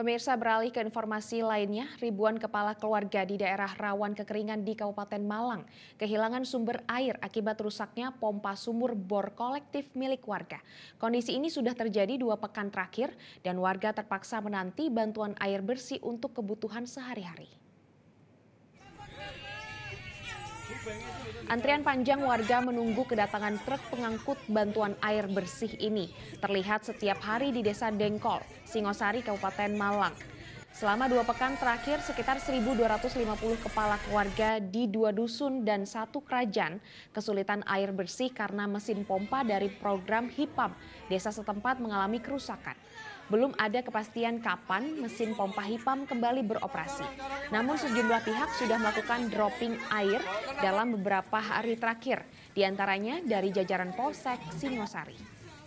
Pemirsa beralih ke informasi lainnya, ribuan kepala keluarga di daerah rawan kekeringan di Kabupaten Malang kehilangan sumber air akibat rusaknya pompa sumur bor kolektif milik warga. Kondisi ini sudah terjadi dua pekan terakhir dan warga terpaksa menanti bantuan air bersih untuk kebutuhan sehari-hari. Antrian panjang warga menunggu kedatangan truk pengangkut bantuan air bersih ini terlihat setiap hari di Desa Dengkol, Singosari, Kabupaten Malang. Selama dua pekan terakhir, sekitar 1.250 kepala keluarga di dua dusun dan satu kerajaan kesulitan air bersih karena mesin pompa dari program HIPAM desa setempat mengalami kerusakan belum ada kepastian kapan mesin pompa HIPAM kembali beroperasi. Namun sejumlah pihak sudah melakukan dropping air dalam beberapa hari terakhir, diantaranya dari jajaran Polsek Singosari.